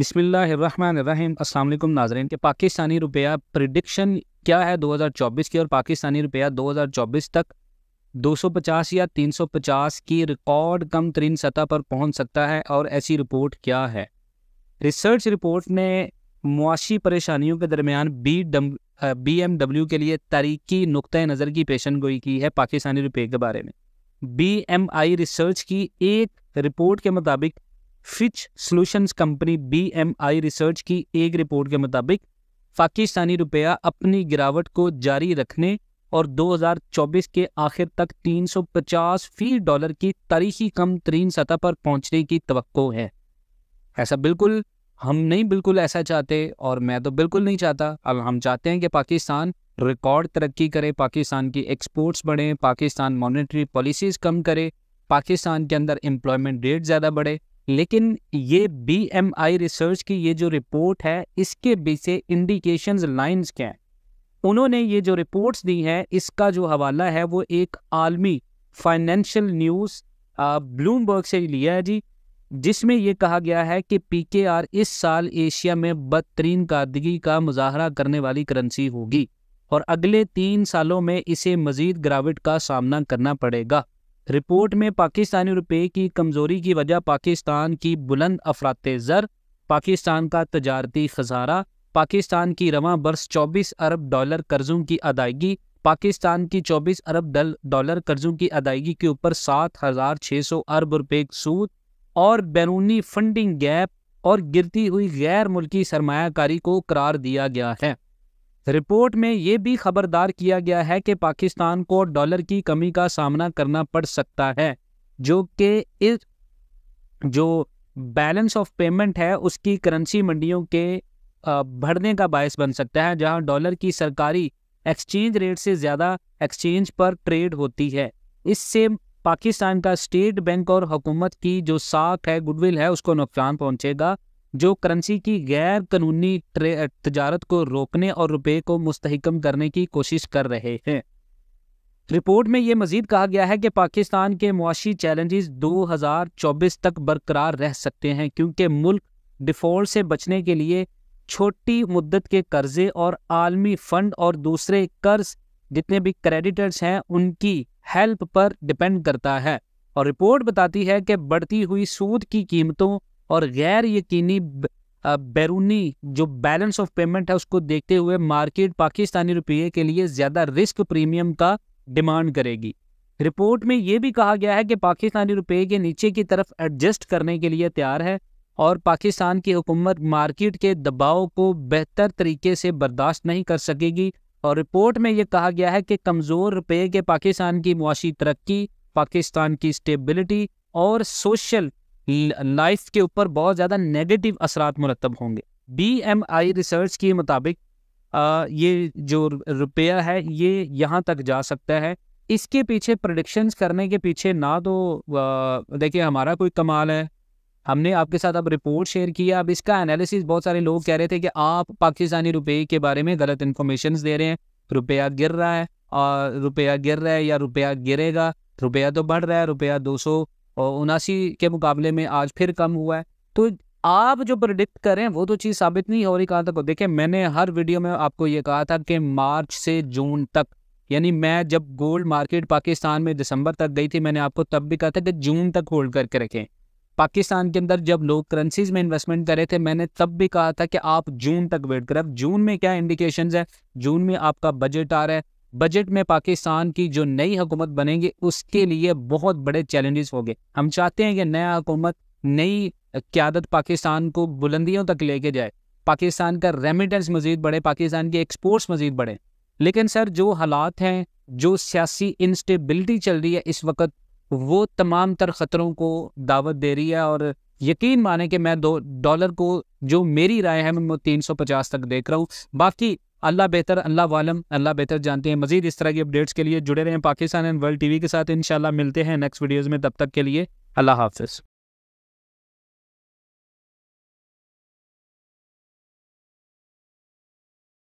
अस्सलाम वालेकुम नाजरन के पाकिस्तानी रुपया प्रिडिक्शन क्या है 2024 की और पाकिस्तानी रुपया 2024 तक 250 या 350 की रिकॉर्ड कम तरीन सतह पर पहुंच सकता है और ऐसी रिपोर्ट क्या है रिसर्च रिपोर्ट ने मुआशी परेशानियों के दरमियान बी डम बी एम डब्ल्यू के लिए तारीखी नुक़ नज़र की पेशन गोई की है पाकिस्तानी रुपये के बारे में बी एम आई रिसर्च की एक रिपोर्ट के मुताबिक Fitch solutions company BMI research की एक रिपोर्ट के मुताबिक पाकिस्तानी रुपया अपनी गिरावट को जारी रखने और 2024 के आखिर तक 350 फी डॉलर की तारीखी कम तरीन सतह पर पहुंचने की तो है ऐसा बिल्कुल हम नहीं बिल्कुल ऐसा चाहते और मैं तो बिल्कुल नहीं चाहता अब हम चाहते हैं कि पाकिस्तान रिकॉर्ड तरक्की करे पाकिस्तान की एक्सपोर्ट्स बढ़ें पाकिस्तान मॉनेटरी पॉलिसीज़ कम करे पाकिस्तान के अंदर एम्प्लॉयमेंट रेट ज़्यादा बढ़े लेकिन ये बीएमआई रिसर्च की ये जो रिपोर्ट है इसके पीछे इंडिकेशंस लाइंस क्या हैं उन्होंने ये जो रिपोर्ट्स दी हैं इसका जो हवाला है वो एक आलमी फाइनेंशियल न्यूज़ ब्लूमबर्ग से लिया है जी जिसमें यह कहा गया है कि पीकेआर इस साल एशिया में बदतरीन कारदगी का मुजाहरा करने वाली करेंसी होगी और अगले तीन सालों में इसे मजीद गिरावट का सामना करना पड़ेगा रिपोर्ट में पाकिस्तानी रुपये की कमज़ोरी की वजह पाकिस्तान की बुलंद अफरात ज़र पाकिस्तान का तजारती खजारा पाकिस्तान की रवा बरस 24 अरब डॉलर कर्ज़ों की अदायगी पाकिस्तान की 24 अरब डॉलर कर्ज़ों की अदायगी के ऊपर सात हज़ार छह सौ अरब रुपये सूद और बैरूनी फंडिंग गैप और गिरती हुई गैर मुल्की सरमाकारी को करार दिया गया है रिपोर्ट में ये भी खबरदार किया गया है कि पाकिस्तान को डॉलर की कमी का सामना करना पड़ सकता है जो कि इस जो बैलेंस ऑफ पेमेंट है उसकी करेंसी मंडियों के बढ़ने का बायस बन सकता है जहां डॉलर की सरकारी एक्सचेंज रेट से ज़्यादा एक्सचेंज पर ट्रेड होती है इससे पाकिस्तान का स्टेट बैंक और हुकूमत की जो साख है गुडविल है उसको नुकसान पहुंचेगा जो करेंसी की गैर कानूनी तजारत को रोकने और रुपये को मुस्तकम करने की कोशिश कर रहे हैं रिपोर्ट में ये मजीद कहा गया है कि पाकिस्तान के मुआशी चैलेंजेस 2024 तक बरकरार रह सकते हैं क्योंकि मुल्क डिफॉल्ट से बचने के लिए छोटी मुद्दत के कर्जे और आलमी फंड और दूसरे कर्ज जितने भी क्रेडिटर्स हैं उनकी हेल्प पर डिपेंड करता है और रिपोर्ट बताती है कि बढ़ती हुई सूद की कीमतों और गैर यकीनी बैरूनी जो बैलेंस ऑफ पेमेंट है उसको देखते हुए मार्केट पाकिस्तानी रुपये के लिए ज़्यादा रिस्क प्रीमियम का डिमांड करेगी रिपोर्ट में ये भी कहा गया है कि पाकिस्तानी रुपये के नीचे की तरफ एडजस्ट करने के लिए तैयार है और पाकिस्तान की हुकूमत मार्केट के दबाव को बेहतर तरीके से बर्दाश्त नहीं कर सकेगी और रिपोर्ट में यह कहा गया है कि कमज़ोर रुपये के पाकिस्तान की मुआशी तरक्की पाकिस्तान की स्टेबिलिटी और सोशल लाइफ के ऊपर बहुत ज़्यादा नेगेटिव असरात मुरतब होंगे बी एम आई रिसर्च के मुताबिक आ, ये जो रुपया है ये यहाँ तक जा सकता है इसके पीछे प्रडिक्शंस करने के पीछे ना तो देखिए हमारा कोई कमाल है हमने आपके साथ अब रिपोर्ट शेयर किया अब इसका एनालिसिस बहुत सारे लोग कह रहे थे कि आप पाकिस्तानी रुपये के बारे में गलत इन्फॉर्मेशन दे रहे हैं रुपया गिर रहा है और रुपया गिर रहा है या रुपया गिरेगा रुपया तो बढ़ रहा है रुपया दो सौ और उनासी के मुकाबले में आज फिर कम हुआ है तो आप जो प्रिडिक्ट करें वो तो चीज़ साबित नहीं हो रही कहाँ तक देखिए मैंने हर वीडियो में आपको ये कहा था कि मार्च से जून तक यानी मैं जब गोल्ड मार्केट पाकिस्तान में दिसंबर तक गई थी मैंने आपको तब भी कहा था कि जून तक होल्ड करके रखें पाकिस्तान के अंदर जब लोग करेंसीज में इन्वेस्टमेंट कर रहे थे मैंने तब भी कहा था कि आप जून तक वेट करें अब जून में क्या इंडिकेशन है जून में आपका बजट आ रहा है बजट में पाकिस्तान की जो नई हुकूमत बनेगी उसके लिए बहुत बड़े चैलेंजेस होंगे हम चाहते हैं कि नया हुकूमत नई क्यादत पाकिस्तान को बुलंदियों तक लेके जाए पाकिस्तान का रेमिटेंस मजीद बढ़े पाकिस्तान के एक्सपोर्ट्स मजीद बढ़े लेकिन सर जो हालात हैं जो सियासी इंस्टेबिलिटी चल रही है इस वक्त वो तमाम तर ख़तरों को दावत दे रही है और यकीन माने कि मैं दो डॉलर को जो मेरी राय है मैं तीन सौ पचास तक देख रहा हूँ बाकी अल्लाह बेहतर अल्लाह वालम अल्लाह बेहतर जानते हैं मजीद इस तरह की अपडेट्स के लिए जुड़े रहें पाकिस्तान एंड वर्ल्ड वी के साथ इन मिलते हैं नेक्स्ट वीडियोज़ में तब तक के लिए अल्लाह हाफ़